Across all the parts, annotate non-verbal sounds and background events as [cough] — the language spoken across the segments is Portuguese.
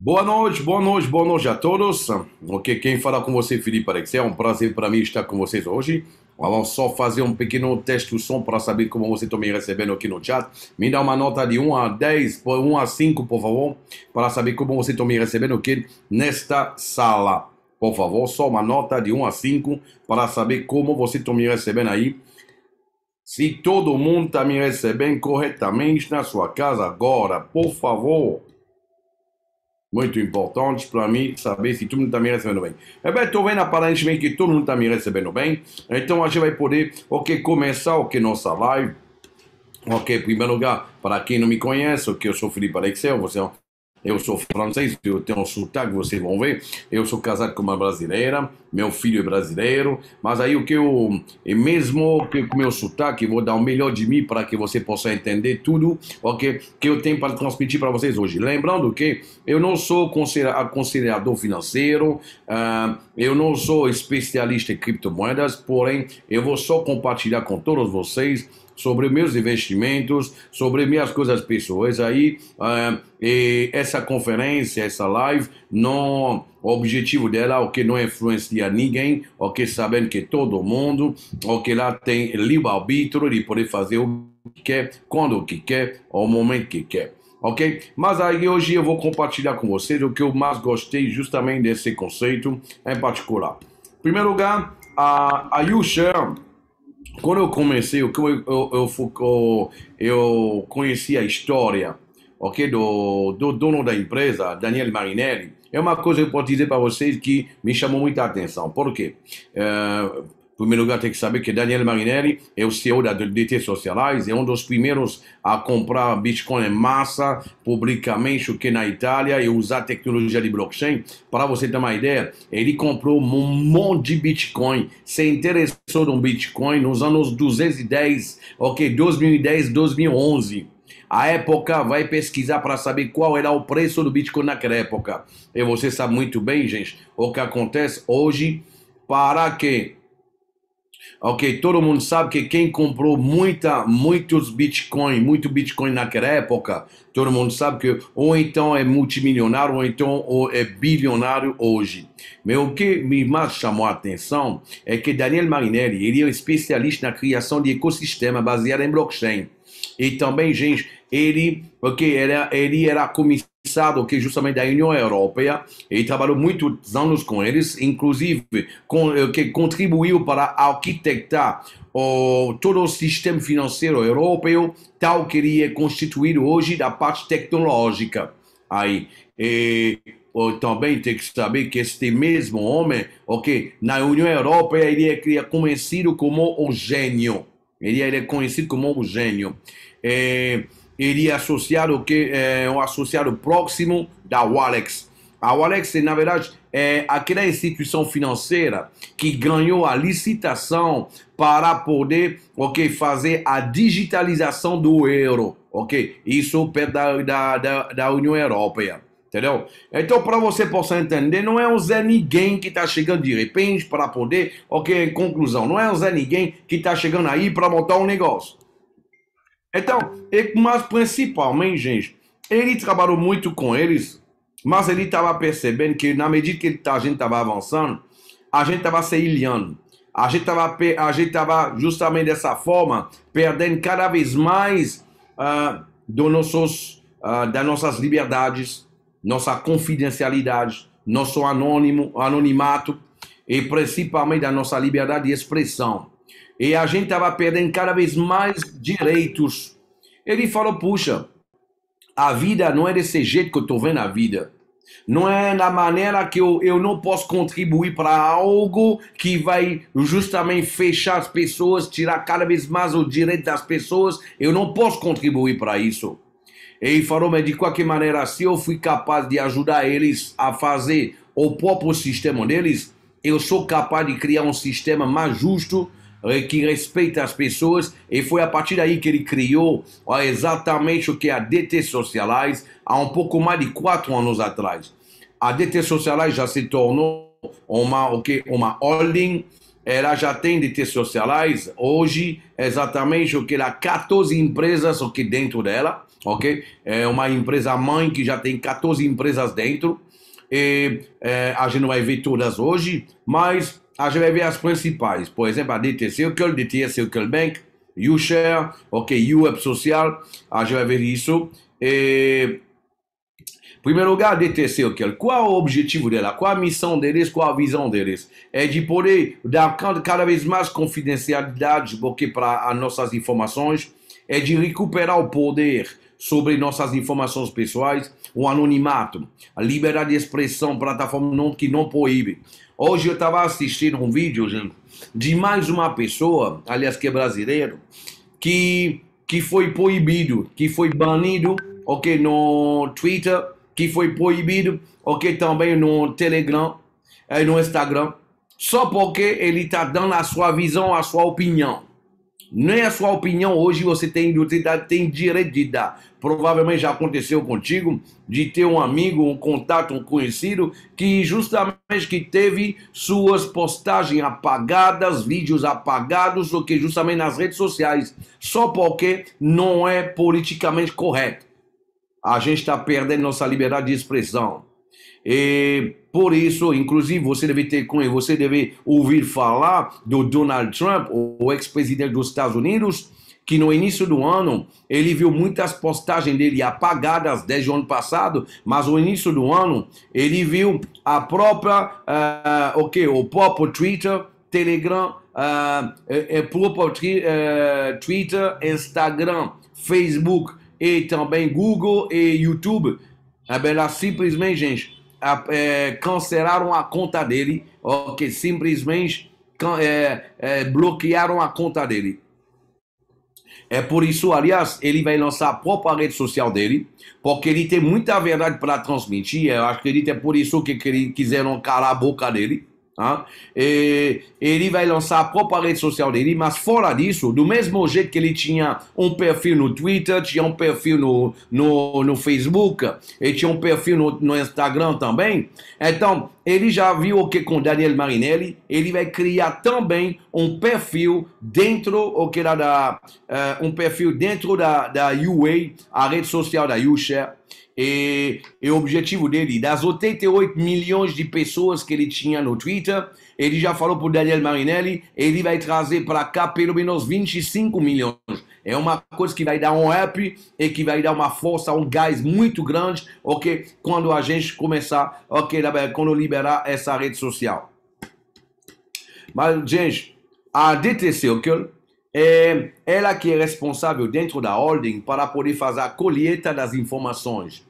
Boa noite, boa noite, boa noite a todos. Ok, quem fala com você, Felipe Alex. É um prazer para mim estar com vocês hoje. Vamos só fazer um pequeno teste do som para saber como vocês estão tá me recebendo aqui no chat. Me dá uma nota de 1 a 10, 1 a 5, por favor, para saber como vocês estão tá me recebendo aqui nesta sala. Por favor, só uma nota de 1 a 5 para saber como vocês estão tá me recebendo aí. Se todo mundo está me recebendo corretamente na sua casa agora, por favor muito importante para mim saber se todo mundo está me recebendo bem. É bem, estou vendo aparentemente que todo mundo está me recebendo bem, então a gente vai poder, ok, começar o okay, que nossa live. Ok, em primeiro lugar, para quem não me conhece, que okay, eu sou Felipe Alexel, você é um eu sou francês, eu tenho um sotaque, vocês vão ver. Eu sou casado com uma brasileira, meu filho é brasileiro. Mas aí o que eu, e mesmo que com meu sotaque, vou dar o melhor de mim para que você possa entender tudo o okay, que eu tenho para transmitir para vocês hoje. Lembrando que eu não sou aconselhador financeiro, uh, eu não sou especialista em criptomoedas, porém eu vou só compartilhar com todos vocês sobre meus investimentos, sobre minhas coisas pessoais. Aí, uh, essa conferência, essa live, não, o objetivo dela é o que não influencia ninguém, o que sabendo que todo mundo, o que lá tem livre-arbítrio de poder fazer o que quer, quando que quer, ao momento que quer ok? Mas aí hoje eu vou compartilhar com vocês o que eu mais gostei justamente desse conceito em particular. Em primeiro lugar, a, a quando eu comecei, eu, eu, eu, eu conheci a história okay, do, do dono da empresa, Daniel Marinelli, é uma coisa que eu posso dizer para vocês que me chamou muita atenção. Por quê? Uh, primeiro lugar, tem que saber que Daniel Marinelli é o CEO da DT Socialize, é um dos primeiros a comprar Bitcoin em massa publicamente, o que na Itália, e usar tecnologia de blockchain. Para você ter uma ideia, ele comprou um monte de Bitcoin, se interessou no Bitcoin nos anos 210, ok, 2010, 2011 a época, vai pesquisar para saber qual era o preço do Bitcoin naquela época. E você sabe muito bem, gente, o que acontece hoje para que ok? Todo mundo sabe que quem comprou muita, muitos Bitcoin, muito Bitcoin naquela época, todo mundo sabe que ou então é multimilionário ou então ou é bilionário hoje. Mas o que me mais chamou a atenção é que Daniel Marinelli, ele é um especialista na criação de ecossistema baseado em blockchain. E também, gente, ele, ok, okay, ele, ele era comissário pensado que justamente da União Europeia e trabalhou muitos anos com eles, inclusive com, eh, que contribuiu para arquitetar o, todo o sistema financeiro europeu tal que ele é constituído hoje da parte tecnológica. Aí, e, também tem que saber que este mesmo homem, ok, na União Europeia ele é conhecido como o gênio. Ele é conhecido como o gênio. E, eh, iria associar o que é, eh, um associado próximo da Walex. A Walex, na verdade, é aquela instituição financeira que ganhou a licitação para poder ok, fazer a digitalização do euro. Ok? Isso perto da, da, da, da União Europeia. Entendeu? Então, para você possa entender, não é um Zé Ninguém que está chegando de repente para poder. Ok, conclusão. Não é um Zé Ninguém que está chegando aí para montar um negócio. Então, mas principalmente, gente, ele trabalhou muito com eles, mas ele estava percebendo que na medida que a gente estava avançando, a gente estava se ilhando. A gente estava a gente justamente dessa forma perdendo cada vez mais uh, do nossos, uh, das nossas liberdades, nossa confidencialidade, nosso anônimo, anonimato e principalmente da nossa liberdade de expressão e a gente estava perdendo cada vez mais direitos. Ele falou: puxa, a vida não é desse jeito que eu estou vendo a vida. Não é da maneira que eu, eu não posso contribuir para algo que vai justamente fechar as pessoas, tirar cada vez mais o direito das pessoas. Eu não posso contribuir para isso. Ele falou, mas de qualquer maneira, se eu fui capaz de ajudar eles a fazer o próprio sistema deles, eu sou capaz de criar um sistema mais justo, eh, que respeita as pessoas, e foi a partir daí que ele criou exatamente o que é a DT Socialize há um pouco mais de quatro anos atrás. A DT Socialize já se tornou uma, o que, uma holding, ela já tem DT Socialize, hoje exatamente o que ela 14 empresas o que dentro dela, ok? É uma empresa mãe que já tem 14 empresas dentro, e é, a gente não vai ver todas hoje, mas a ah, je vais ver as principais. Por exemplo, a DT Circle, DTS Circle Bank, YouShare, ok, YouWeb Social. a ah, je vais ver isso. E... Primeiro lugar, DT Circle. Qual o objetivo dela? Qual a missão deles? Qual a visão deles? É de poder dar cada vez mais confidencialidade porque para as nossas informações. É de recuperar o poder sobre nossas informações pessoais, o anonimato, a liberdade de expressão, plataforma não, que não proíbe. Hoje eu estava assistindo um vídeo, gente, de mais uma pessoa, aliás, que é brasileiro, que, que foi proibido, que foi banido, ok, no Twitter, que foi proibido, ok, também no Telegram, eh, no Instagram, só porque ele está dando a sua visão, a sua opinião. Nem a sua opinião hoje você tem, você tem direito de dar. Provavelmente já aconteceu contigo de ter um amigo, um contato, um conhecido que justamente que teve suas postagens apagadas, vídeos apagados, o que justamente nas redes sociais, só porque não é politicamente correto. A gente está perdendo nossa liberdade de expressão. E por isso, inclusive, você deve ter você deve ouvir falar do Donald Trump, o ex-presidente dos Estados Unidos, que no início do ano ele viu muitas postagens dele apagadas desde o ano passado, mas no início do ano ele viu a própria, uh, eh, okay, o próprio Twitter, Telegram, uh, é, é próprio uh, Twitter, Instagram, Facebook e também Google e YouTube. É bem lá simplesmente, gente, é, cancelaram a conta dele, ou que simplesmente é, é, bloquearam a conta dele. É por isso, aliás, ele vai lançar a própria rede social dele, porque ele tem muita verdade para transmitir. É, eu acho que ele tem por isso que, que quiseram calar a boca dele. E ele vai lançar a própria rede social dele, mas fora disso, do mesmo jeito que ele tinha um perfil no Twitter, tinha um perfil no, no, no Facebook, e tinha um perfil no, no Instagram também, então ele já viu o que com Daniel Marinelli, ele vai criar também um perfil dentro o que era da uh, um perfil dentro da, da UA, a rede social da YouShare, e, e, o objetivo dele, das 88 milhões de pessoas que ele tinha no Twitter, ele já falou para Daniel Marinelli, ele vai trazer para cá pelo menos 25 milhões. É uma coisa que vai dar um up e que vai dar uma força, um gás muito grande, ok? Quando a gente começar, ok? Quando liberar essa rede social. Mas, gente, a DT Circle é ela que é responsável dentro da holding para poder fazer a colheita das informações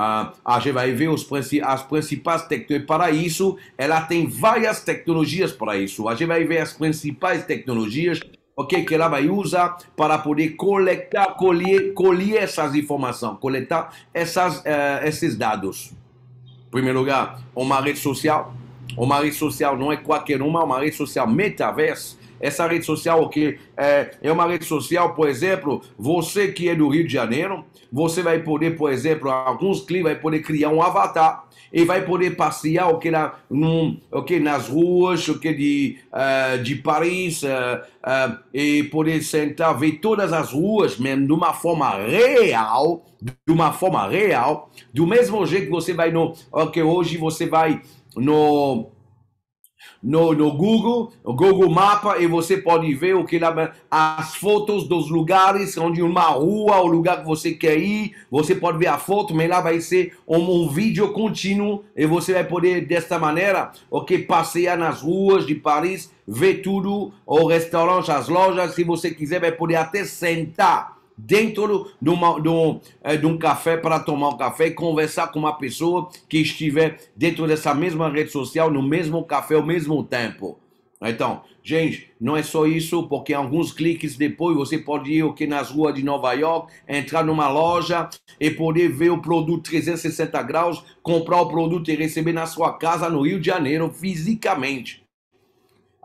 ah, a gente vai ver os, as principais tecnologias para isso. Ela tem várias tecnologias para isso. A gente vai ver as principais tecnologias ok? Que ela vai usar para poder coletar, colher, colher essas informações, coletar essas, uh, esses dados. Em primeiro lugar, uma rede social. Uma rede social não é qualquer uma, é uma rede social metaverso essa rede social que é, é uma rede social, por exemplo, você que é do Rio de Janeiro, você vai poder, por exemplo, alguns clientes vai poder criar um avatar e vai poder passear o que na, num, o que nas ruas, o que de, uh, de Paris, uh, uh, e poder sentar, ver todas as ruas, mesmo de uma forma real, de uma forma real, do mesmo jeito que você vai no, que okay, hoje você vai no no, no Google, no Google Mapa, e você pode ver o que lá, as fotos dos lugares, onde uma rua, o lugar que você quer ir, você pode ver a foto, mas lá vai ser um, um vídeo contínuo, e você vai poder, desta maneira, ok, passear nas ruas de Paris, ver tudo, o restaurante, as lojas, se você quiser, vai poder até sentar dentro de, uma, de, eh, um, de um café para tomar um café e conversar com uma pessoa que estiver dentro dessa mesma rede social, no mesmo café, ao mesmo tempo. Então, gente, não é só isso, porque alguns cliques depois você pode ir aqui nas ruas de Nova York, entrar numa loja e poder ver o produto 360 graus, comprar o produto e receber na sua casa no Rio de Janeiro fisicamente.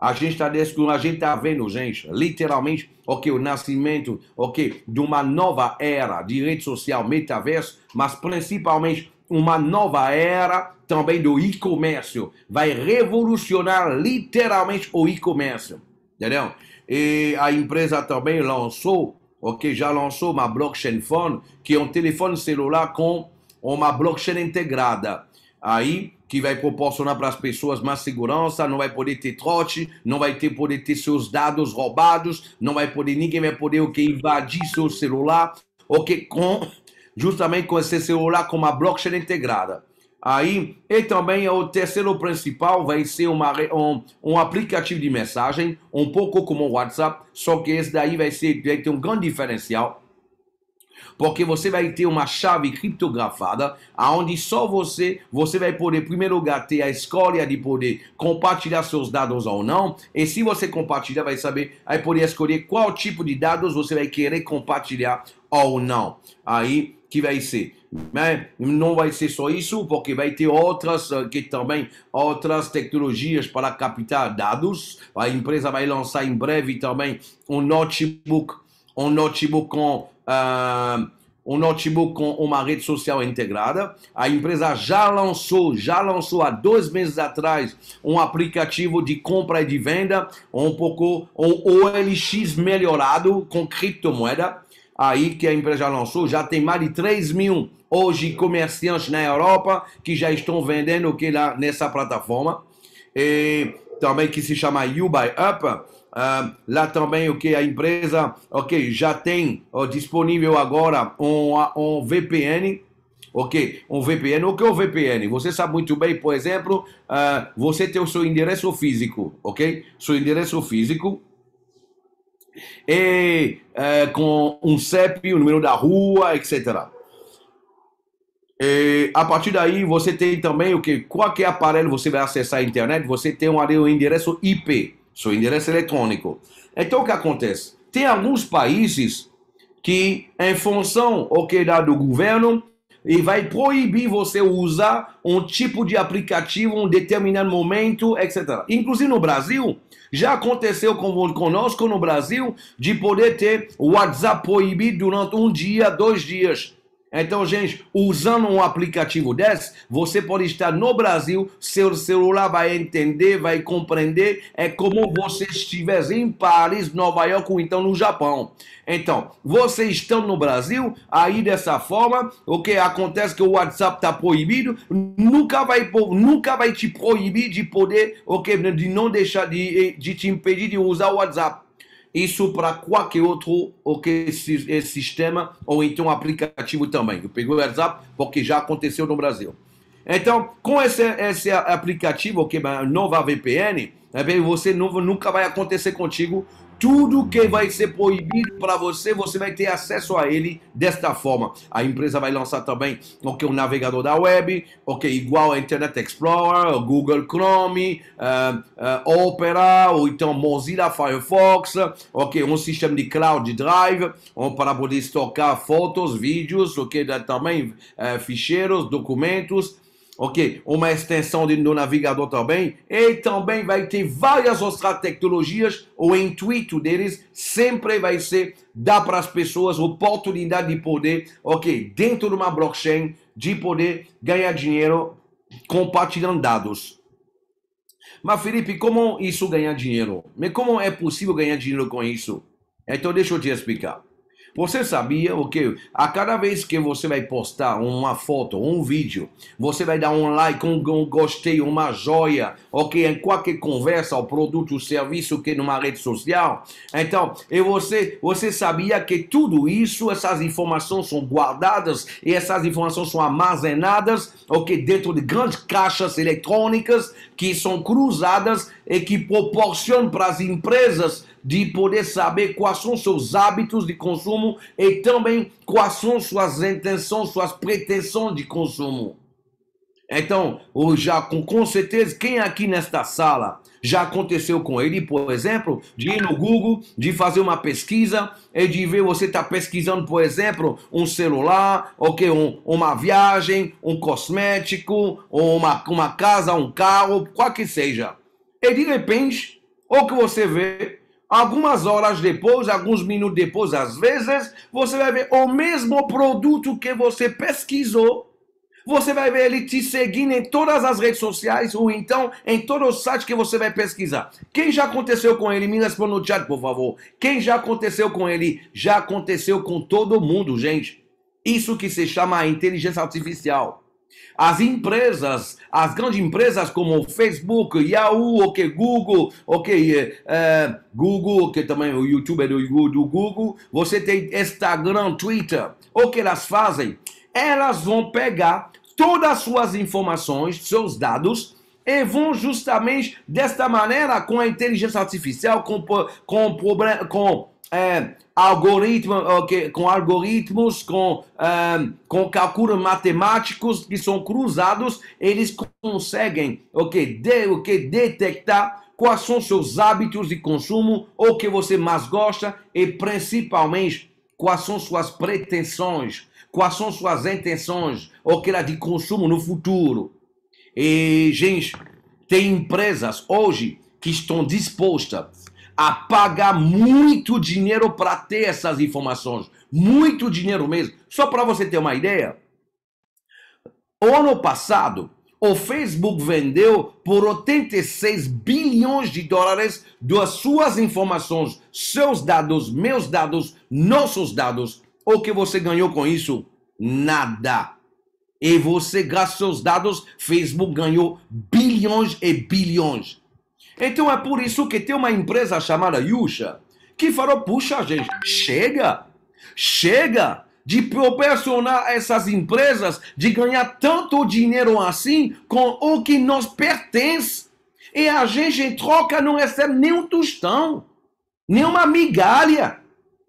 A gente está a gente tá vendo, gente, literalmente, ok, o nascimento, ok, de uma nova era de rede social, metaverso, mas principalmente uma nova era também do e-comércio. Vai revolucionar literalmente o e-comércio, entendeu? E a empresa também lançou, ok, já lançou uma blockchain phone, que é um telefone celular com uma blockchain integrada. Aí que vai proporcionar para as pessoas mais segurança, não vai poder ter trote, não vai ter, poder ter seus dados roubados, não vai poder, ninguém vai poder o que invadir seu celular, o que com justamente com esse celular com uma blockchain integrada. Aí, e também o terceiro principal vai ser uma, um, um aplicativo de mensagem, um pouco como o WhatsApp, só que esse daí vai, ser, vai ter um grande diferencial, porque você vai ter uma chave criptografada, aonde só você, você vai poder, em primeiro lugar, ter a escolha de poder compartilhar seus dados ou não, e se você compartilhar, vai saber, vai poder escolher qual tipo de dados você vai querer compartilhar ou não. Aí, que vai ser mas né? não vai ser só isso, porque vai ter outras eh, que também outras tecnologias para captar dados. A empresa vai lançar em breve também um notebook, um notebook com uh, um notebook com uma rede social integrada. A empresa já lançou, já lançou há dois meses atrás um aplicativo de compra e de venda, um pouco um OLX melhorado com criptomoeda. Aí que a empresa já lançou, já tem mais de 3 mil hoje comerciantes na Europa que já estão vendendo o que lá nessa plataforma. E também que se chama You Buy Up ah, lá também o okay, que a empresa ok já tem disponível agora um, um VPN ok? Um VPN. O que é o VPN? Você sabe muito bem, por exemplo, uh, você tem o seu endereço físico, ok? Seu endereço físico e uh, com um CEP, o número da rua, etc. E a partir daí você tem também o okay, que? Qualquer aparelho você vai acessar a internet, você tem ali um endereço IP seu endereço eletrônico. Então o que acontece? Tem alguns países que, em função ao que dá do governo, e vai proibir você usar um tipo de aplicativo um determinado momento, etc. Inclusive no Brasil, já aconteceu conosco no Brasil de poder ter o WhatsApp proibido durante um dia, dois dias. Então, gente, usando um aplicativo desse, você pode estar no Brasil, seu celular vai entender, vai compreender, é como você estivesse em Paris, Nova York ou então no Japão. Então, você estando no Brasil, aí dessa forma, o que acontece que o WhatsApp está proibido, nunca vai, nunca vai te proibir de poder, o que de não deixar de, de te impedir de usar o WhatsApp isso para qualquer outro ou que sistema ou então aplicativo também. Eu peguei o WhatsApp porque já aconteceu no Brasil. Então, com esse, esse aplicativo, que é uma nova VPN, né, você não, nunca vai acontecer contigo tudo que vai ser proibido para você, você vai ter acesso a ele desta forma. A empresa vai lançar também okay, um navegador da web, okay, igual a Internet Explorer, Google Chrome, uh, uh, Opera, ou então Mozilla Firefox, okay, um sistema de cloud drive um, para poder estocar fotos, vídeos, okay, também uh, ficheiros, documentos ok? Uma extensão do navegador também. E também vai ter várias outras tecnologias. O intuito deles sempre vai ser dar para as pessoas oportunidade de poder, ok? Dentro de uma blockchain, de poder ganhar dinheiro compartilhando dados. Mas Felipe, como isso ganhar dinheiro? Mas como é possível ganhar dinheiro com isso? Então deixa eu te explicar. Você sabia o que? A cada vez que você vai postar uma foto, um vídeo, você vai dar um like, um, gostei, uma joia, ok? Em qualquer conversa, o produto, o serviço que numa rede social. Então, e você, você sabia que tudo isso, essas informações são guardadas e essas informações são armazenadas, ok? Dentro de grandes caixas eletrônicas que são cruzadas e que proporcionam para as empresas de poder saber quais são seus hábitos de consumo e também quais são suas intenções, suas pretensões de consumo. Então, já com, com certeza, quem aqui nesta sala já aconteceu com ele, por exemplo, de ir no Google, de fazer uma pesquisa e de ver você está pesquisando, por exemplo, um celular, ok, um, uma viagem, um cosmético, uma, uma casa, um carro, qual que seja. E de repente, o que você vê Algumas horas depois, alguns minutos depois, às vezes, você vai ver o mesmo produto que você pesquisou. Você vai ver ele te seguindo em todas as redes sociais ou então em todo o site que você vai pesquisar. Quem já aconteceu com ele? Me responda no chat, por favor. Quem já aconteceu com ele? Já aconteceu com todo mundo, gente. Isso que se chama inteligência artificial. As empresas, as grandes empresas como Facebook, Yahoo, o que Google, o que eh, eh, Google, que também o YouTube é do, do Google, você tem Instagram, Twitter, o que elas fazem? Elas vão pegar todas as suas informações, seus dados, e vão justamente desta maneira, com a inteligência artificial, com, com, com é, algoritmo, okay, com algoritmos, com, é, com cálculos matemáticos que são cruzados, eles conseguem okay, de, okay, detectar quais são seus hábitos de consumo, o que você mais gosta e principalmente quais são suas pretensões, quais são suas intenções, o que era de consumo no futuro. E, gente, tem empresas hoje que estão dispostas a pagar muito dinheiro para ter essas informações. Muito dinheiro mesmo. Só para você ter uma ideia, o ano passado, o Facebook vendeu por 86 bilhões de dólares das suas informações, seus dados, meus dados, nossos dados. O que você ganhou com isso? Nada. E você, graças aos dados, Facebook ganhou bilhões e bilhões. Então é por isso que tem uma empresa chamada Yusha que falou: puxa, gente, chega, chega de proporcionar essas empresas de ganhar tanto dinheiro assim com o que nos pertence. E a gente, em troca, não recebe nenhum tostão, nenhuma migalha,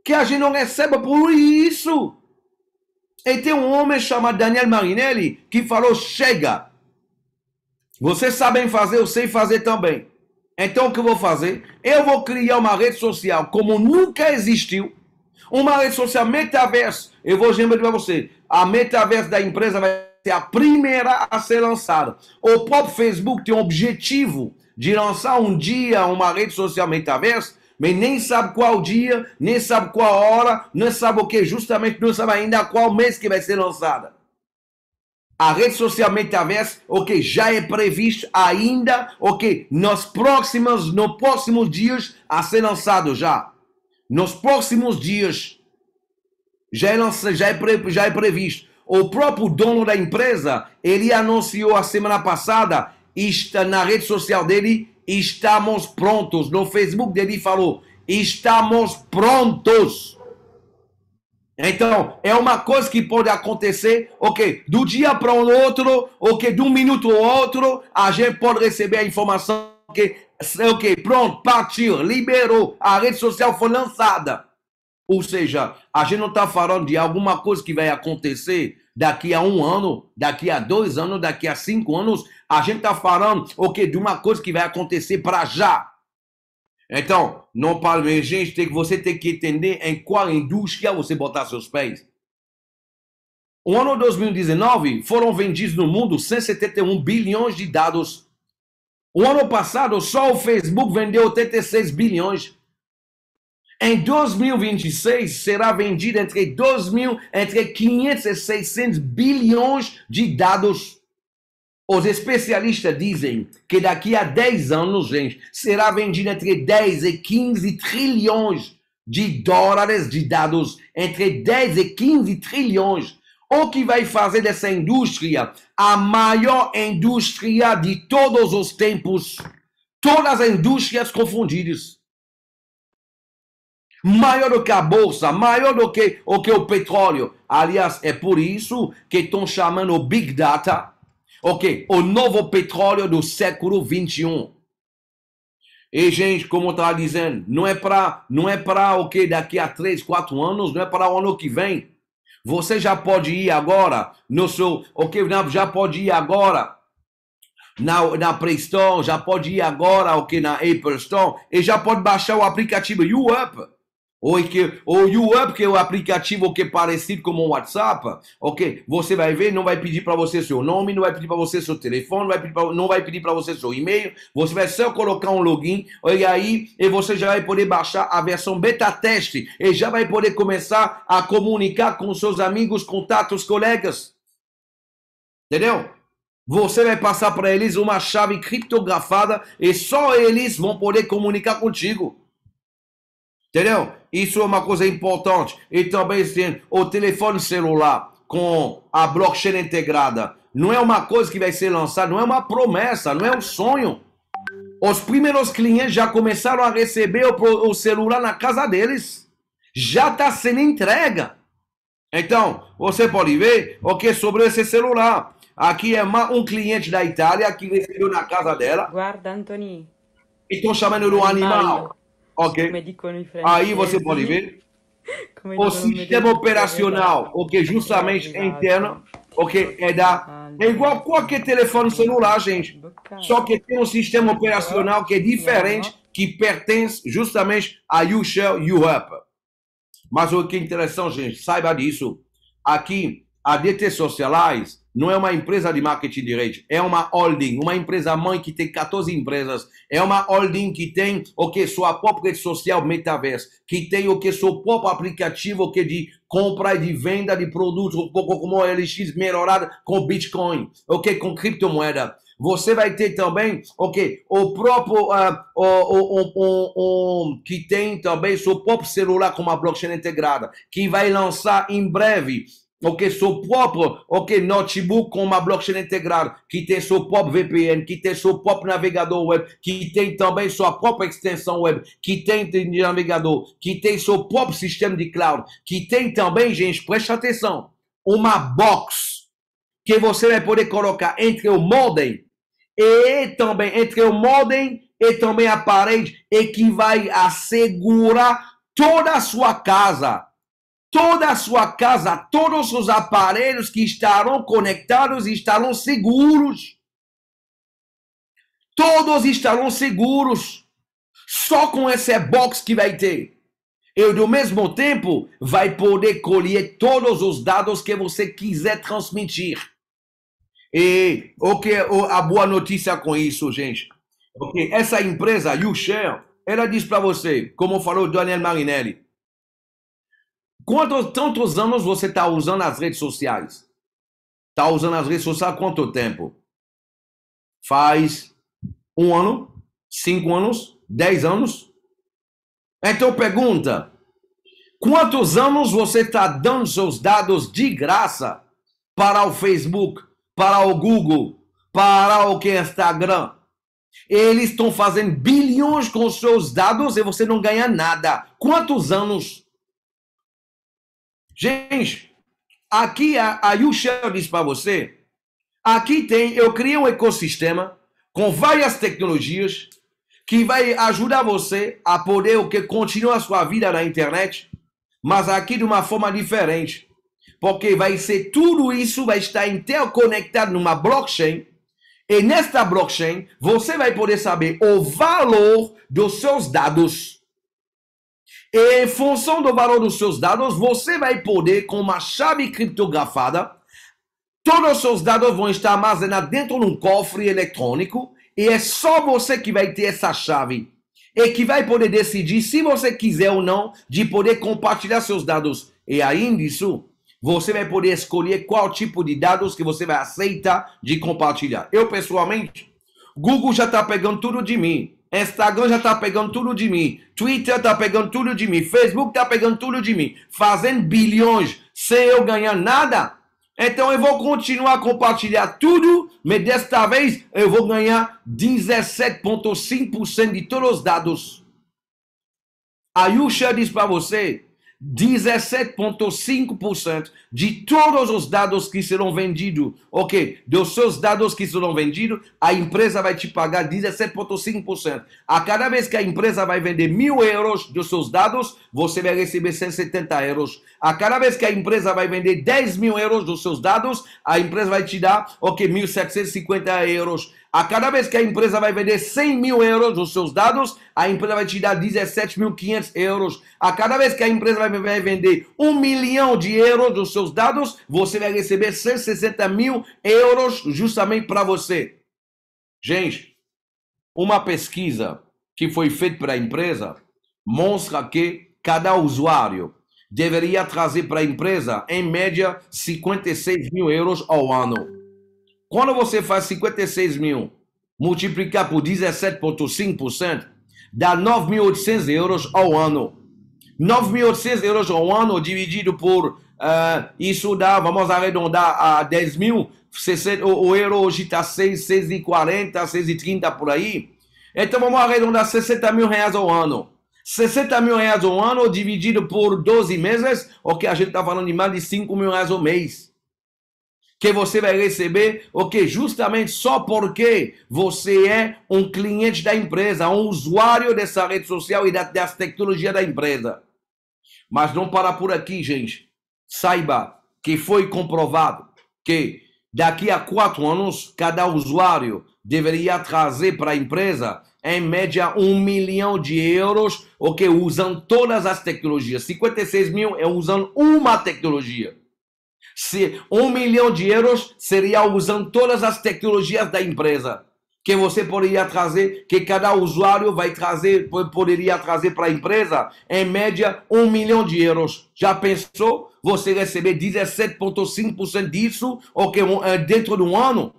que a gente não receba por isso. E tem um homem chamado Daniel Marinelli que falou: chega. Vocês sabem fazer, eu sei fazer também. Então o que eu vou fazer? Eu vou criar uma rede social como nunca existiu. Uma rede social metaverso. Eu vou lembrar para você. A metaverso da empresa vai ser a primeira a ser lançada. O próprio Facebook tem o objetivo de lançar um dia uma rede social metaverso, mas nem sabe qual dia, nem sabe qual hora, nem sabe o que, justamente não sabe ainda qual mês que vai ser lançada a rede social metaverso, o que já é previsto ainda, o que nos próximos, nos próximos dias a ser lançado já. Nos próximos dias já é, lançado, já é, pre, já é previsto. O próprio dono da empresa, ele anunciou a semana passada, está na rede social dele, estamos prontos. No Facebook dele falou, estamos prontos então, é uma coisa que pode acontecer, ok? Do dia para o outro, ok? De um minuto ao outro, a gente pode receber a informação que, okay, ok, pronto, partiu, liberou, a rede social foi lançada. Ou seja, a gente não está falando de alguma coisa que vai acontecer daqui a um ano, daqui a dois anos, daqui a cinco anos. A gente está falando, ok, de uma coisa que vai acontecer para já. Então, não gente, tem, você tem que entender em qual indústria você botar seus pés. O ano 2019 foram vendidos no mundo 171 bilhões de dados. O ano passado, só o Facebook vendeu 86 bilhões. Em 2026, será vendido entre, 2000, entre 500 e 600 bilhões de dados. Os especialistas dizem que daqui a 10 anos, gente, será vendido entre 10 e 15 trilhões de dólares de dados. Entre 10 e 15 trilhões. O que vai fazer dessa indústria a maior indústria de todos os tempos? Todas as indústrias confundidas. Maior do que a bolsa, maior do que, do que o petróleo. Aliás, é por isso que estão chamando Big Data Ok, o novo petróleo do século 21. E, gente, como eu estava dizendo, não é para não é para o que daqui a 3, 4 anos, não é para o ano que vem. Você já pode ir agora no seu, ok, já pode ir agora na, na Play Store, já pode ir agora, ok, na Apple Store, e já pode baixar o aplicativo Up ou, que, ou YouUp, que é um aplicativo que é parecido com o WhatsApp, ok? Você vai ver, não vai pedir para você seu nome, não vai pedir para você seu telefone, não vai pedir para você seu e-mail, você vai só colocar um login, e aí e você já vai poder baixar a versão beta teste, e já vai poder começar a comunicar com seus amigos, contatos, colegas. Entendeu? Você vai passar para eles uma chave criptografada e só eles vão poder comunicar contigo. Entendeu? Isso é uma coisa importante. E também tem o telefone celular com a blockchain integrada. Não é uma coisa que vai ser lançada, não é uma promessa, não é um sonho. Os primeiros clientes já começaram a receber o, o celular na casa deles. Já está sendo entrega. Então, você pode ver o que é sobre esse celular. Aqui é uma, um cliente da Itália que recebeu na casa dela. Guarda, Antoni. Estão chamando do animal. animal. Ok. É Aí você pode ver [laughs] é o sistema operacional, o que justamente é interno, o que é da. É igual qualquer telefone celular, gente. Só que tem um sistema operacional que é diferente, que pertence justamente à UShell Europe. Mas o que é interessante, gente, saiba disso. Aqui, a DT Socialize não é uma empresa de marketing de rede, é uma holding, uma empresa mãe que tem 14 empresas, é uma holding que tem o que sua própria rede social metaverse, que tem o que seu próprio aplicativo que de compra e de venda de produtos, um pouco como o LX melhorado com Bitcoin, o que com criptomoeda. Você vai ter também, que o próprio uh, o, o, o, que tem também seu próprio celular com uma blockchain integrada, que vai lançar em breve ou que seu próprio, ou que notebook com uma blockchain integrada, que tem seu próprio VPN, que tem seu próprio navegador web, que tem também sua própria extensão web, que tem navegador, que tem seu próprio sistema de cloud, que tem também, gente, preste atenção, uma box que você vai poder colocar entre o modem e também entre o modem e também a parede e que vai assegurar toda a sua casa toda a sua casa, todos os aparelhos que estarão conectados estarão seguros. Todos estarão seguros. Só com esse box que vai ter. E ao mesmo tempo vai poder colher todos os dados que você quiser transmitir. E o que a boa notícia com isso, gente? É essa empresa, YouShare, ela diz para você, como falou Daniel Marinelli, Quantos, tantos anos você está usando as redes sociais? Está usando as redes sociais há quanto tempo? Faz um ano? Cinco anos? Dez anos? Então pergunta: quantos anos você está dando seus dados de graça para o Facebook, para o Google, para o que é Instagram? Eles estão fazendo bilhões com seus dados e você não ganha nada. Quantos anos? Gente, aqui a, a Yushel disse para você, aqui tem, eu criei um ecossistema com várias tecnologias que vai ajudar você a poder o que continuar a sua vida na internet, mas aqui de uma forma diferente, porque vai ser tudo isso vai estar interconectado numa blockchain e nesta blockchain você vai poder saber o valor dos seus dados em função do valor dos seus dados, você vai poder, com uma chave criptografada, todos os seus dados vão estar armazenados dentro de um cofre eletrônico e é só você que vai ter essa chave e que vai poder decidir se você quiser ou não de poder compartilhar seus dados. E além disso, você vai poder escolher qual tipo de dados que você vai aceitar de compartilhar. Eu, pessoalmente, Google já está pegando tudo de mim. Instagram já tá pegando tudo de mim. Twitter tá pegando tudo de mim. Facebook tá pegando tudo de mim. Fazendo bilhões sem eu ganhar nada. Então eu vou continuar a compartilhar tudo, mas desta vez eu vou ganhar 17,5% de todos os dados. A Yusha diz para você, 17,5% de todos os dados que serão vendidos. Ok, dos seus dados que serão vendidos, a empresa vai te pagar 17,5%. A cada vez que a empresa vai vender mil euros dos seus dados, você vai receber 170 euros. A cada vez que a empresa vai vender 10 mil euros dos seus dados, a empresa vai te dar, ok, 1.750 euros. A cada vez que a empresa vai vender 100 mil euros os seus dados, a empresa vai te dar 17.500 euros. A cada vez que a empresa vai vender 1 milhão de euros dos seus dados, você vai receber 160 mil euros justamente para você. Gente, uma pesquisa que foi feita para a empresa mostra que cada usuário deveria trazer para a empresa, em média, 56 mil euros ao ano. Quando você faz 56 mil, multiplicar por 17,5%, dá 9.800 euros ao ano. 9.800 euros ao ano dividido por Uh, isso dá, vamos arredondar a 10 mil, o, o euro hoje está 6,40, 6,30 por aí. Então vamos arredondar 60 mil reais ao ano. 60 mil reais ao ano dividido por 12 meses, o que a gente está falando de mais de 5 mil reais ao mês que você vai receber, o que Justamente só porque você é um cliente da empresa, um usuário dessa rede social e das tecnologias da empresa. Mas não para por aqui, gente. Saiba que foi comprovado que daqui a quatro anos, cada usuário deveria trazer para a empresa em média um milhão de euros, ok? Usando todas as tecnologias. 56 mil é usando uma tecnologia. Se um milhão de euros seria usando todas as tecnologias da empresa que você poderia trazer, que cada usuário vai trazer, poderia trazer para a empresa, em média, um milhão de euros. Já pensou você receber 17,5% disso ou que, eh, dentro de um ano?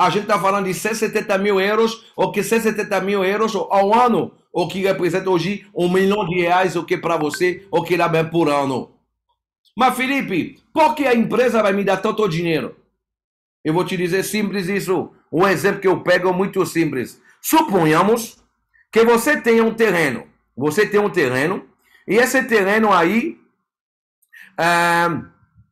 A gente está falando de 170 mil euros, ou que 170 mil euros ao ano, o que representa hoje um milhão de reais, o que para você, o que dá bem por ano. Mas Felipe, por que a empresa vai me dar tanto dinheiro? Eu vou te dizer simples isso. Um exemplo que eu pego é muito simples. Suponhamos que você tem um terreno. Você tem um terreno e esse terreno aí é,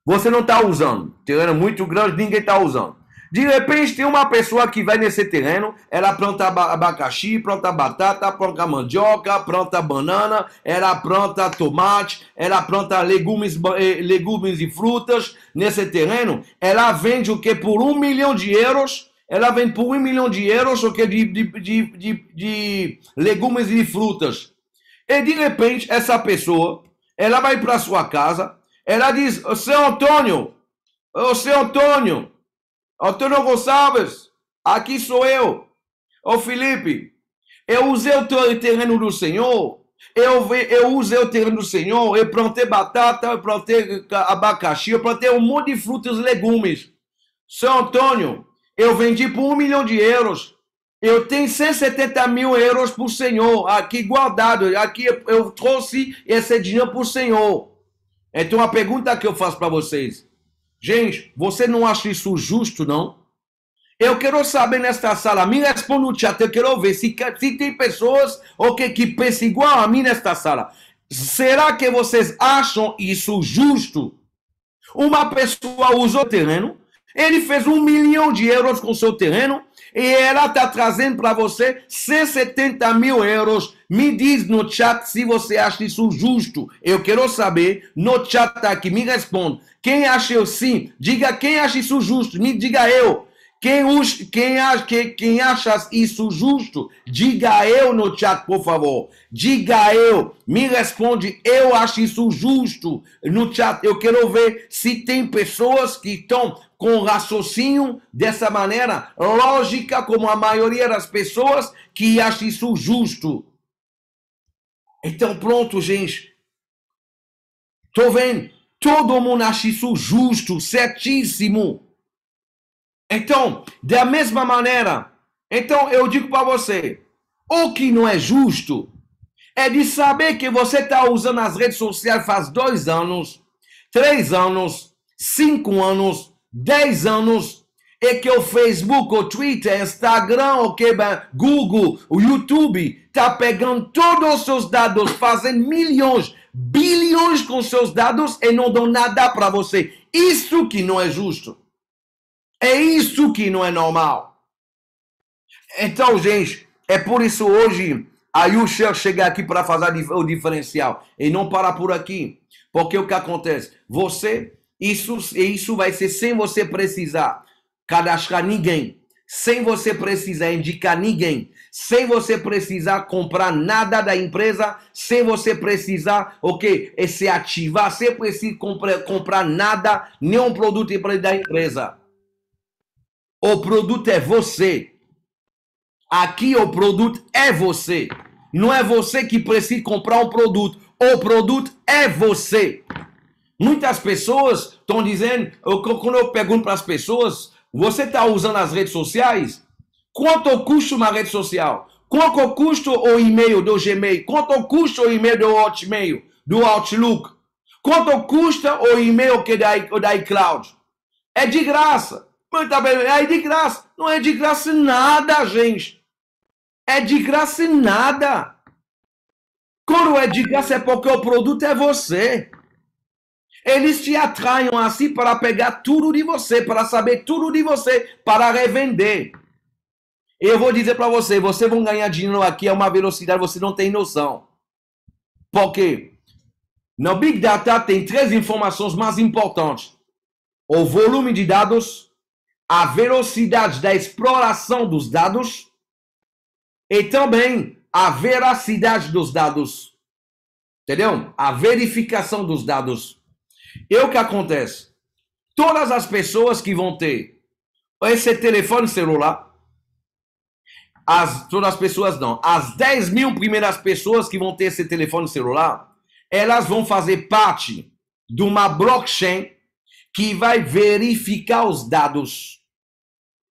você não está usando. Terreno muito grande, ninguém está usando. De repente tem uma pessoa que vai nesse terreno, ela planta abacaxi, planta batata, planta mandioca, planta banana, ela planta tomate, ela planta legumes, eh, legumes e frutas nesse terreno. Ela vende o que por um milhão de euros, ela vende por um milhão de euros o que de, de, de, de, de legumes e frutas. E de repente essa pessoa, ela vai para sua casa, ela diz, seu Antônio, ô seu Antônio, Antônio Gonçalves, aqui sou eu. Ô Felipe, eu usei o terreno do Senhor, eu, eu usei o terreno do Senhor, eu plantei batata, eu plantei abacaxi, eu plantei um monte de frutas e legumes. São Antônio, eu vendi por um milhão de euros. Eu tenho 170 mil euros para o Senhor aqui guardado. Aqui eu trouxe esse dinheiro para o Senhor. É, então a pergunta que eu faço para vocês: Gente, você não acha isso justo, não? Eu quero saber nesta sala, me responde no chat, eu quero ver se, se tem pessoas ou que pensam igual a mim nesta sala. Será que vocês acham isso justo? Uma pessoa usou o terreno, ele fez um milhão de euros com seu terreno, e ela está trazendo para você 170 mil euros. Me diz no chat se você acha isso justo. Eu quero saber. No chat tá aqui, me responde. Quem acha eu sim, diga quem acha isso justo. Me diga eu. Quem, os, quem, acha, quem, quem acha isso justo, diga eu no chat, por favor. Diga eu, me responde, eu acho isso justo no chat. Eu quero ver se tem pessoas que estão com raciocínio dessa maneira, lógica, como a maioria das pessoas que acha isso justo. Então, pronto, gente. Estou vendo, todo mundo acha isso justo, certíssimo. Então, da mesma maneira, então eu digo para você, o que não é justo é de saber que você está usando as redes sociais faz dois anos, três anos, cinco anos, dez anos, e que o Facebook, o Twitter, Instagram, o que bem, Google, o YouTube, está pegando todos os seus dados, fazendo milhões, bilhões com seus dados e não dão nada para você. Isso que não é justo. É isso que não é normal. Então, gente, é por isso hoje a Yusha chegar aqui para fazer o diferencial e não parar por aqui. Porque o que acontece? Você, isso, isso vai ser sem você precisar cadastrar ninguém, sem você precisar indicar ninguém, sem você precisar comprar nada da empresa, sem você precisar, ok, se ativar, sem precisar comprar, comprar nada, nenhum produto da empresa. O produto é você. Aqui o produto é você. Não é você que precisa comprar um produto. O produto é você. Muitas pessoas estão dizendo, eu, quando eu pergunto para as pessoas, você está usando as redes sociais? Quanto custa uma rede social? Quanto custa o e-mail do Gmail? Quanto custa o e-mail do Hotmail, do Outlook? Quanto custa o e-mail que é da, da iCloud? É de graça. Mas tá bem, aí é de graça. Não é de graça nada, gente. É de graça nada. Quando é de graça é porque o produto é você. Eles te atraem assim para pegar tudo de você, para saber tudo de você, para revender. Eu vou dizer para você, vocês vão ganhar dinheiro aqui a uma velocidade você não tem noção. Por quê? No Big Data tem três informações mais importantes: o volume de dados, a velocidade da exploração dos dados e também a veracidade dos dados. Entendeu? A verificação dos dados. E o que acontece? Todas as pessoas que vão ter esse telefone celular, as, todas as pessoas não, as 10 mil primeiras pessoas que vão ter esse telefone celular, elas vão fazer parte de uma blockchain que vai verificar os dados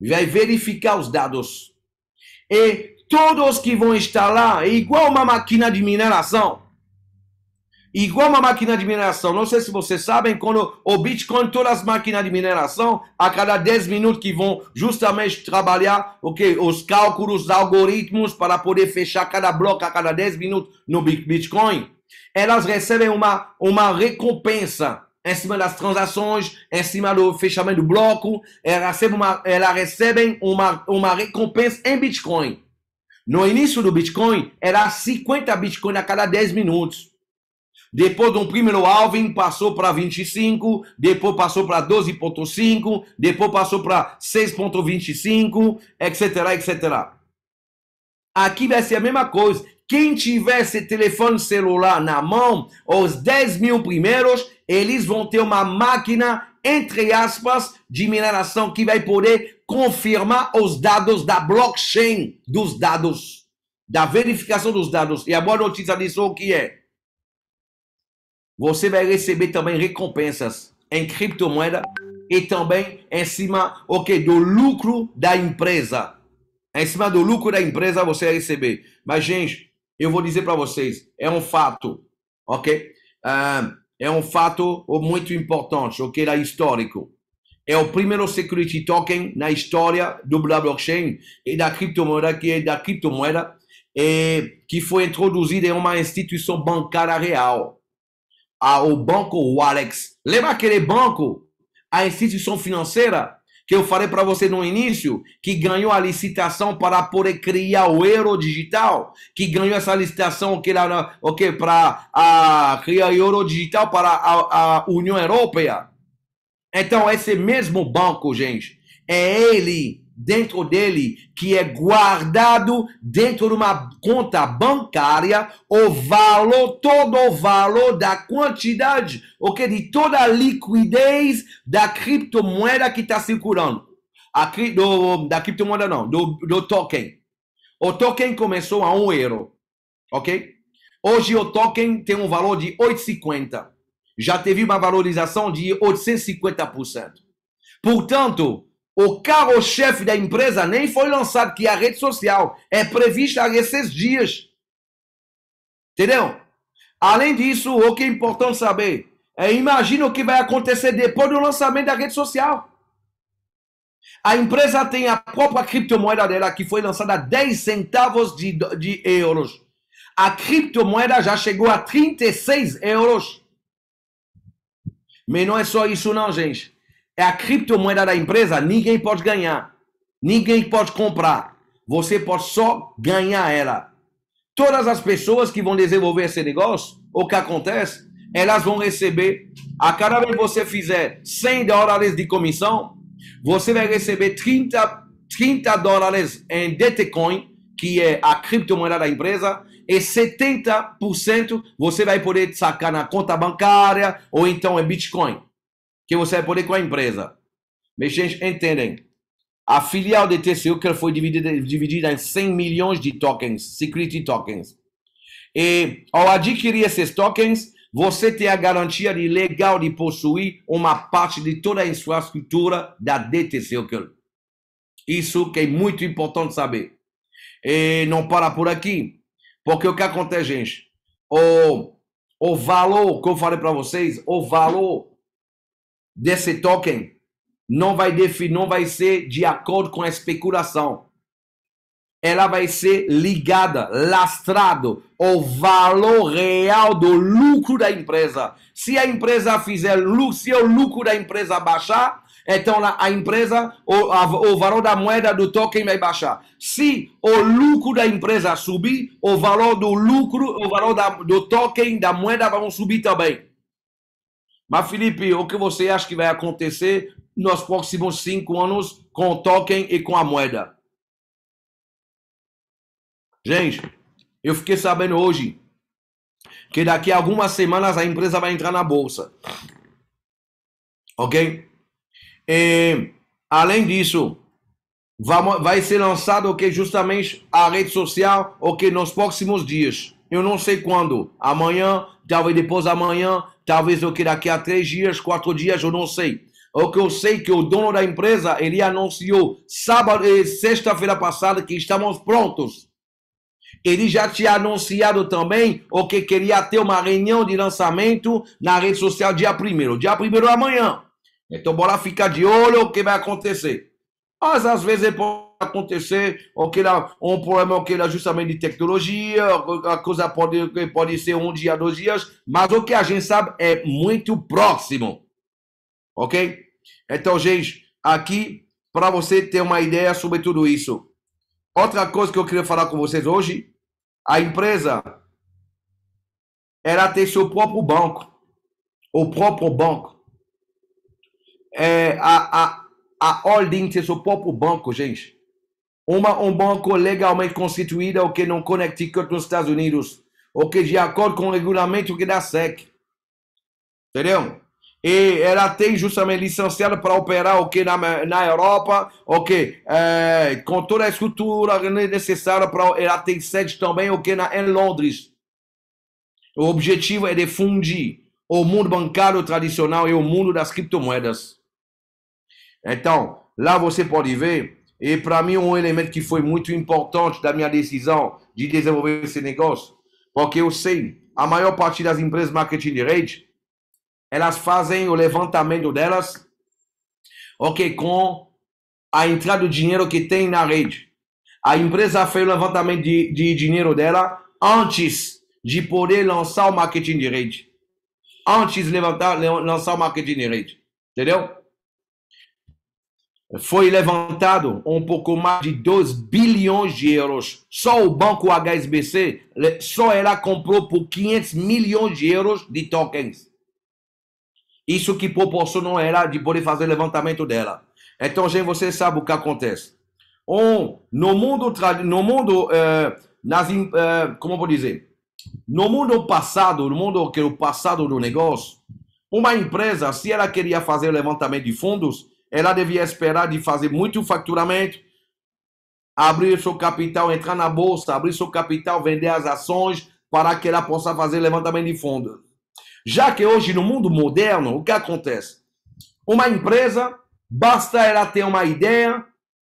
vai verificar os dados. E todos que vão instalar, é igual uma máquina de mineração. Igual uma máquina de mineração. Não sei se vocês sabem, quando o Bitcoin, todas as máquinas de mineração, a cada 10 minutos que vão justamente trabalhar okay, os cálculos, os algoritmos para poder fechar cada bloco a cada 10 minutos no Bitcoin, elas recebem uma, uma recompensa em cima das transações, em cima do fechamento do bloco, ela recebe uma, ela recebe uma, uma recompensa em Bitcoin. No início do Bitcoin, era 50 Bitcoin a cada 10 minutos. Depois de um primeiro halving, passou para 25, depois passou para 12.5, depois passou para 6.25, etc, etc. Aqui vai ser a mesma coisa. Quem tiver esse telefone celular na mão, os 10 mil primeiros, eles vão ter uma máquina, entre aspas, de mineração que vai poder confirmar os dados da blockchain dos dados, da verificação dos dados. E a boa notícia disso o que é? Você vai receber também recompensas em criptomoeda e também em cima okay, do lucro da empresa. Em cima do lucro da empresa você vai receber. Mas, gente, eu vou dizer para vocês, é um fato, ok? Uh, é um fato muito importante, ok? Era histórico. É o primeiro security token na história do blockchain e da criptomoeda que é da criptomoeda e é, que foi introduzido em uma instituição bancária real, ao ah, banco Walex. Lembra aquele banco, a instituição financeira que eu falei para você no início, que ganhou a licitação para poder criar o euro digital, que ganhou essa licitação que era, o que para a, criar o euro digital para a, a União Europeia. Então esse mesmo banco, gente, é ele dentro dele que é guardado dentro de uma conta bancária o valor, todo o valor da quantidade, ok? De toda a liquidez da criptomoeda que está circulando. A, do, da criptomoeda não, do, do token. O token começou a 1 euro, ok? Hoje o token tem um valor de 8,50. Já teve uma valorização de 850%. Portanto, o carro-chefe da empresa nem foi lançado, que é a rede social. É prevista a esses dias. Entendeu? Além disso, o que é importante saber é imagina o que vai acontecer depois do lançamento da rede social. A empresa tem a própria criptomoeda dela, que foi lançada a 10 centavos de, de euros. A criptomoeda já chegou a 36 euros. Mas não é só isso não, gente é a criptomoeda da empresa, ninguém pode ganhar. Ninguém pode comprar. Você pode só ganhar ela. Todas as pessoas que vão desenvolver esse negócio, o que acontece, elas vão receber, a cada vez que você fizer 100 dólares de comissão, você vai receber 30, 30 dólares em Ditecoin, que é a criptomoeda da empresa, e 70% você vai poder sacar na conta bancária ou então em é Bitcoin que você vai poder com a empresa. Vocês entendem? A filial de TCU que foi dividida, dividida em 100 milhões de tokens, security tokens. E ao adquirir esses tokens, você tem a garantia de legal de possuir uma parte de toda a infraestrutura da DTCU. Isso que é muito importante saber. E não para por aqui, porque o que acontece, gente? O, o valor que eu falei para vocês, o valor desse token não vai definir, não vai ser de acordo com a especulação. Ela vai ser ligada, lastrado ao valor real do lucro da empresa. Se a empresa fizer lucro, se o lucro da empresa baixar, então a empresa, o, a, o valor da moeda do token vai baixar. Se o lucro da empresa subir, o valor do lucro, o valor da, do token, da moeda vão subir também. Mas, Felipe, o que você acha que vai acontecer nos próximos cinco anos com o token e com a moeda? Gente, eu fiquei sabendo hoje que daqui a algumas semanas a empresa vai entrar na bolsa. Ok? E, além disso, vai ser lançado o okay, que justamente a rede social, o okay, que nos próximos dias. Eu não sei quando, amanhã, talvez depois amanhã, Talvez eu queira aqui há três dias, quatro dias, eu não sei. O que eu sei é que o dono da empresa, ele anunciou sábado e eh, sexta-feira passada que estamos prontos. Ele já tinha anunciado também o que queria ter uma reunião de lançamento na rede social dia primeiro, Dia primeiro é amanhã. Então, bora ficar de olho o que vai acontecer. Mas às vezes é acontecer lá, um problema que lá, é justamente de tecnologia, a coisa pode, pode ser um dia, dois dias, mas o que a gente sabe é muito próximo. Ok? Então, gente, aqui para você ter uma ideia sobre tudo isso. Outra coisa que eu queria falar com vocês hoje, a empresa ela tem seu próprio banco, o próprio banco. É, a, a, a holding tem seu próprio banco, gente. Uma, um banco legalmente constituído é ou que não com nos Estados Unidos, ou que de acordo com o regulamento que dá SEC. Entendeu? E ela tem justamente licenciado para operar o okay, que na, na Europa, o okay, que é, com toda a estrutura necessária para ela tem sede também o okay, que na em Londres. O objetivo é de fundir o mundo bancário tradicional e o mundo das criptomoedas. Então, lá você pode ver e para mim, um elemento que foi muito importante da minha decisão de desenvolver esse negócio, porque eu sei, a maior parte das empresas marketing de rede, elas fazem o levantamento delas, ok, com a entrada do dinheiro que tem na rede. A empresa fez o levantamento de, de dinheiro dela antes de poder lançar o marketing de rede. Antes de levantar, lançar o marketing de rede. Entendeu? foi levantado um pouco mais de 2 bilhões de euros. Só o banco HSBC, só ela comprou por 500 milhões de euros de tokens. Isso que proporcionou ela de poder fazer o levantamento dela. Então, gente, você sabe o que acontece. Um, no mundo, no mundo eh, nas, eh, como vou dizer, no mundo passado, no mundo que é o passado do negócio, uma empresa, se ela queria fazer o levantamento de fundos, ela devia esperar de fazer muito faturamento, abrir seu capital, entrar na bolsa, abrir seu capital, vender as ações para que ela possa fazer levantamento de fundo. Já que hoje no mundo moderno, o que acontece? Uma empresa, basta ela ter uma ideia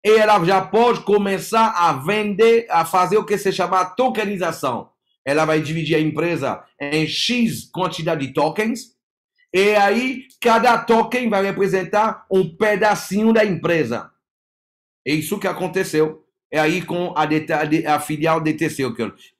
e ela já pode começar a vender, a fazer o que se chama tokenização. Ela vai dividir a empresa em X quantidade de tokens e aí, cada token vai representar um pedacinho da empresa. É isso que aconteceu. É aí com a, de, a filial DTC.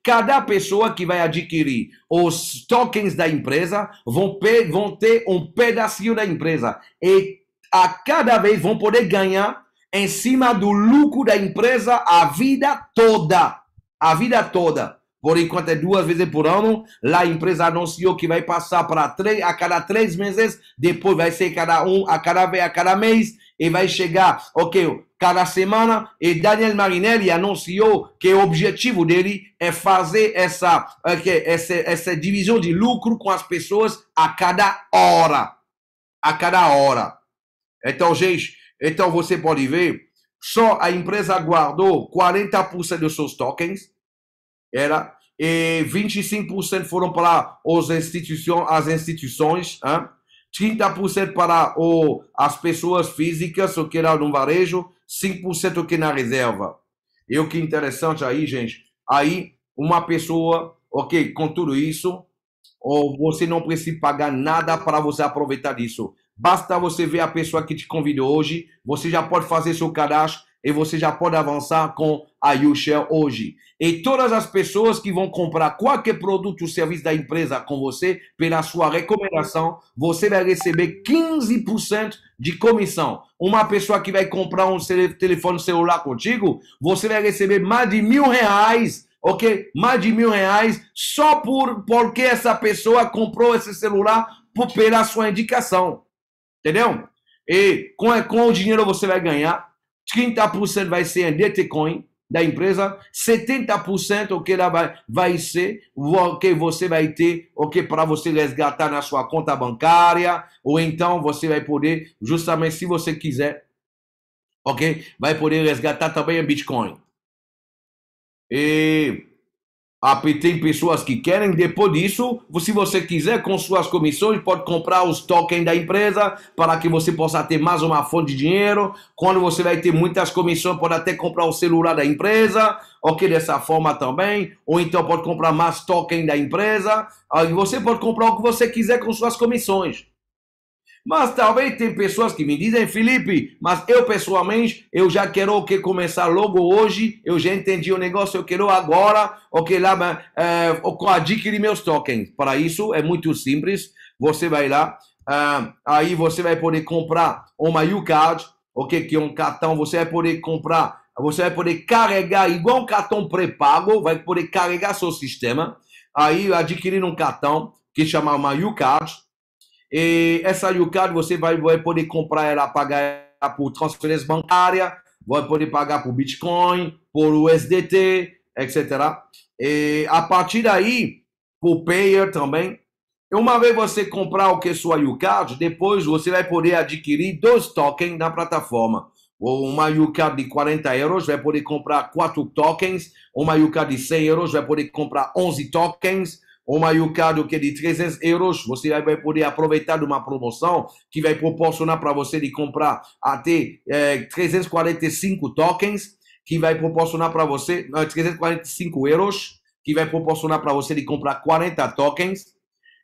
Cada pessoa que vai adquirir os tokens da empresa vão, pe, vão ter um pedacinho da empresa. E a cada vez vão poder ganhar em cima do lucro da empresa a vida toda. A vida toda. Por enquanto é duas vezes por ano. Lá a empresa anunciou que vai passar para três, a cada três meses. Depois vai ser cada um, a cada vez, a cada mês. E vai chegar, ok, cada semana. E Daniel Marinelli anunciou que o objetivo dele é fazer essa, okay, é essa, essa divisão de lucro com as pessoas a cada hora. A cada hora. Então, gente, então você pode ver, só a empresa guardou 40% dos seus tokens era e 25% foram para os instituições, as instituições, hein? 30% para o, as pessoas físicas, o que era no varejo, 5% o que na reserva. E o que é interessante aí, gente, aí uma pessoa, ok, com tudo isso, ou você não precisa pagar nada para você aproveitar disso. Basta você ver a pessoa que te convidou hoje, você já pode fazer seu cadastro, e você já pode avançar com a YouShare hoje. E todas as pessoas que vão comprar qualquer produto ou serviço da empresa com você, pela sua recomendação, você vai receber 15% de comissão. Uma pessoa que vai comprar um telefone celular contigo, você vai receber mais de mil reais ok? Mais de mil reais só por porque essa pessoa comprou esse celular por, pela sua indicação, entendeu? E com, com o dinheiro você vai ganhar 30% vai ser em Bitcoin da empresa, 70% o que ela vai, vai ser, o que você vai ter, o que para você resgatar na sua conta bancária, ou então você vai poder, justamente se você quiser, ok? Vai poder resgatar também em Bitcoin. E tem pessoas que querem. Depois disso, se você quiser, com suas comissões, pode comprar os tokens da empresa para que você possa ter mais uma fonte de dinheiro. Quando você vai ter muitas comissões, pode até comprar o celular da empresa, ok? Dessa forma também. Ou então pode comprar mais tokens da empresa. Aí você pode comprar o que você quiser com suas comissões. Mas talvez tem pessoas que me dizem, Felipe, mas eu pessoalmente, eu já quero que começar logo hoje, eu já entendi o negócio, eu quero agora, ok, lá, é, eh, adquirir meus tokens. Para isso é muito simples, você vai lá, ah, aí você vai poder comprar uma UCard, ok, que é um cartão, você vai poder comprar, você vai poder carregar, igual um cartão pré-pago, vai poder carregar seu sistema, aí adquirir um cartão que chama uma e essa U-Card, você vai, vai poder comprar ela, pagar ela por transferência bancária, vai poder pagar por Bitcoin, por USDT, etc. E a partir daí, por Payer também. Uma vez você comprar o que é sua Yucard, depois você vai poder adquirir dois tokens na plataforma. Uma U-Card de 40 euros vai poder comprar quatro tokens, uma U-Card de 100 euros vai poder comprar 11 tokens, uma é de 300 euros, você vai poder aproveitar de uma promoção que vai proporcionar para você de comprar até é, eh, 345 tokens, que vai proporcionar para você, não, 345 euros, que vai proporcionar para você de comprar 40 tokens.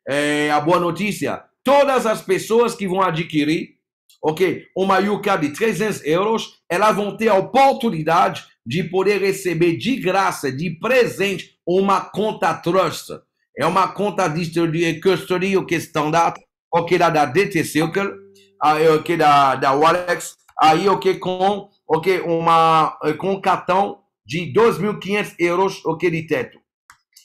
É, a boa notícia, todas as pessoas que vão adquirir, ok, uma Yuka de 300 euros, elas vão ter a oportunidade de poder receber de graça, de presente, uma conta Trust é uma conta custodia o que estão dando, o que da DT Circle, o que da, da Walex, aí o que com, o que uma, eh, com um cartão de 2.500 euros, o que de teto.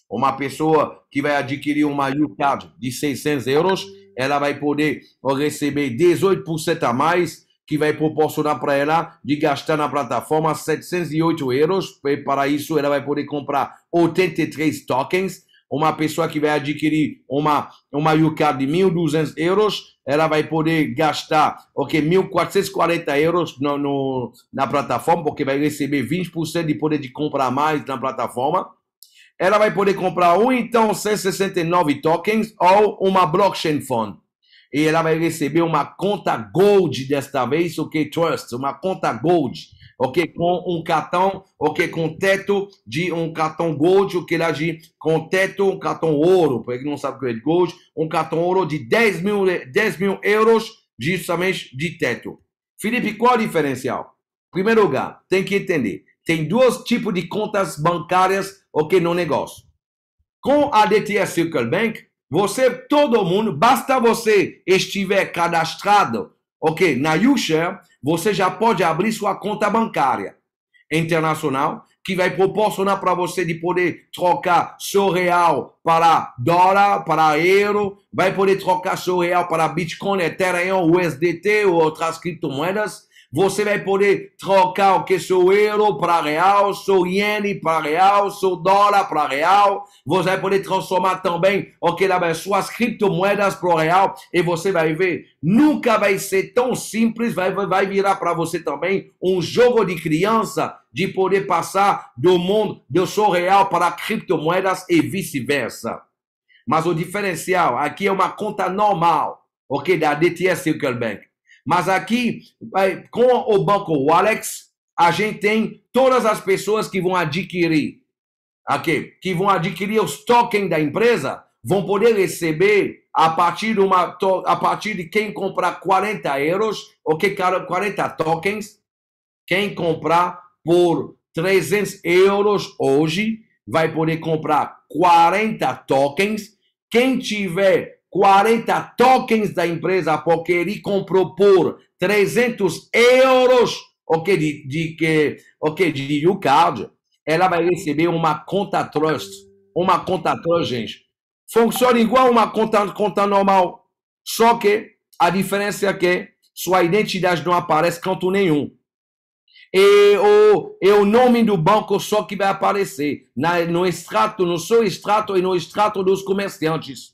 Uma pessoa que vai adquirir uma U-Card de 600 euros, ela vai poder receber 18% a mais, que vai proporcionar para ela de gastar na plataforma 708 euros. E para isso, ela vai poder comprar 83 tokens uma pessoa que vai adquirir uma, uma UCAD de 1.200 euros, ela vai poder gastar okay, 1.440 euros no, no, na plataforma, porque vai receber 20% de poder de comprar mais na plataforma. Ela vai poder comprar ou então 169 tokens ou uma blockchain fund e ela vai receber uma conta Gold desta vez, o okay, que Trust, uma conta Gold ok? Com um cartão, ok? Com teto de um cartão gold, o que lá de com teto, um cartão ouro, para quem não sabe o que é gold, um cartão ouro de 10 mil, 10 mil euros, justamente de teto. Felipe, qual é o diferencial? Em primeiro lugar, tem que entender, tem dois tipos de contas bancárias, ok? No negócio. Com a DTS Circle Bank, você, todo mundo, basta você estiver cadastrado Ok, na YouShare você já pode abrir sua conta bancária internacional que vai proporcionar para você de poder trocar seu real para dólar, para euro, vai poder trocar seu real para Bitcoin, Ethereum, USDT ou outras criptomoedas você vai poder trocar o que seu euro para real, seu iene para real, seu dólar para real. Você vai poder transformar também o que das suas criptomoedas para real. E você vai ver, nunca vai ser tão simples, vai, vai virar para você também um jogo de criança de poder passar do mundo do seu real para criptomoedas e vice-versa. Mas o diferencial aqui é uma conta normal, ok, da DTS Circle Bank. Mas aqui, é, com o banco Walex, a gente tem todas as pessoas que vão adquirir, aqui, que vão adquirir os tokens da empresa, vão poder receber a partir de, uma, a partir de quem comprar 40 euros, ou que 40 tokens, quem comprar por 300 euros hoje, vai poder comprar 40 tokens. Quem tiver 40 tokens da empresa porque ele comprou por 300 euros ok, de, de, de, okay, de U-Card, ela vai receber uma conta trust. Uma conta trust, gente. Funciona igual uma conta, conta normal, só que a diferença é que sua identidade não aparece canto nenhum. E o, e o nome do banco só que vai aparecer na, no extrato, no seu extrato e no extrato dos comerciantes.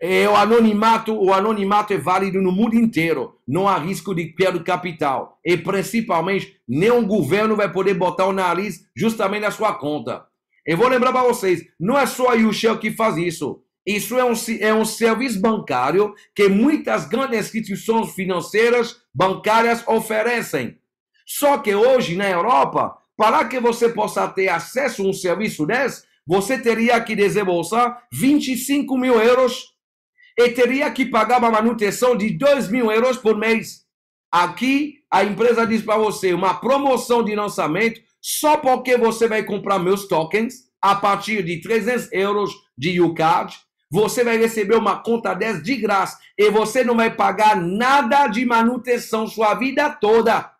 É, o anonimato, o anonimato é válido no mundo inteiro. Não há risco de perda de capital. E principalmente, nenhum governo vai poder botar o nariz justamente na sua conta. Eu vou lembrar para vocês, não é só a Yushel que faz isso. Isso é um, é um serviço bancário que muitas grandes instituições financeiras bancárias oferecem. Só que hoje na Europa, para que você possa ter acesso a um serviço desse, você teria que desembolsar 25 mil euros e teria que pagar uma manutenção de 2 mil euros por mês. Aqui a empresa diz para você uma promoção de lançamento só porque você vai comprar meus tokens a partir de 300 euros de UCAD. Você vai receber uma conta 10 de graça e você não vai pagar nada de manutenção sua vida toda.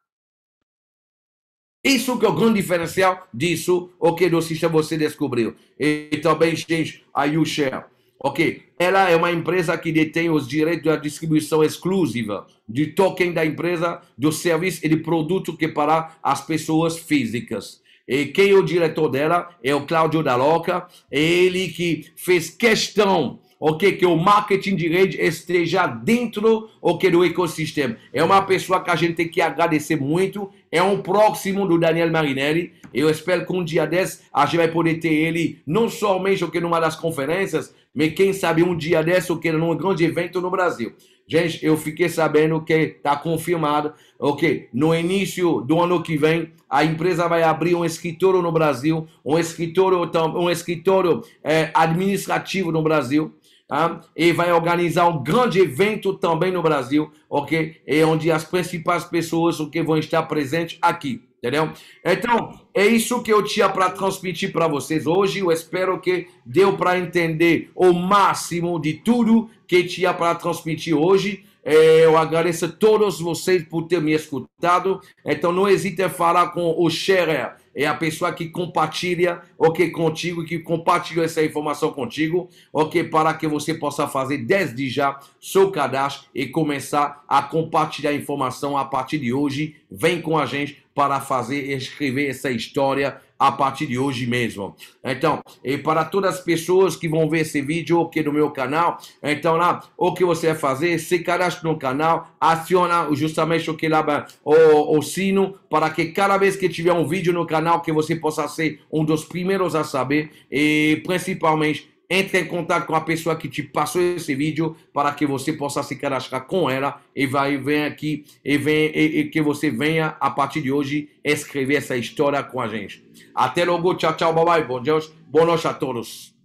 Isso que é o grande diferencial disso, ok, do sistema você descobriu. E também, gente, a YouShare, ok? Ela é uma empresa que detém os direitos da distribuição exclusiva de token da empresa, do serviço e de produto que para as pessoas físicas. E quem é o diretor dela é o Cláudio Daloca, é ele que fez questão ok? Que o marketing de rede esteja dentro okay, do ecossistema. É uma pessoa que a gente tem que agradecer muito. É um próximo do Daniel Marinelli. Eu espero que um dia desse a gente vai poder ter ele não somente okay, numa das conferências, mas quem sabe um dia desse okay, num grande evento no Brasil. Gente, eu fiquei sabendo que está confirmado, ok? No início do ano que vem, a empresa vai abrir um escritório no Brasil, um escritório, então, um escritório é, administrativo no Brasil tá? e vai organizar um grande evento também no Brasil, ok? E é onde as principais pessoas que vão estar presentes aqui, entendeu? Então, é isso que eu tinha para transmitir para vocês hoje. Eu espero que deu para entender o máximo de tudo que tinha para transmitir hoje. É, eu agradeço a todos vocês por ter me escutado. Então, não hesite em falar com o Scherer é a pessoa que compartilha, ok, contigo, que compartilhou essa informação contigo, ok, para que você possa fazer desde já seu cadastro e começar a compartilhar informação a partir de hoje. Vem com a gente para fazer escrever essa história a partir de hoje mesmo. Então, e para todas as pessoas que vão ver esse vídeo aqui no meu canal, então lá, o que você vai fazer, se cadastra no canal, aciona justamente o que lá, o, o sino, para que cada vez que tiver um vídeo no canal, que você possa ser um dos primeiros a saber e principalmente entre em contato com a pessoa que te passou esse vídeo para que você possa se cadastrar com ela e vai vem aqui e, vem, e, e que você venha a partir de hoje escrever essa história com a gente. Até logo, tchau, tchau, bye bye. Bom dia, boa a todos.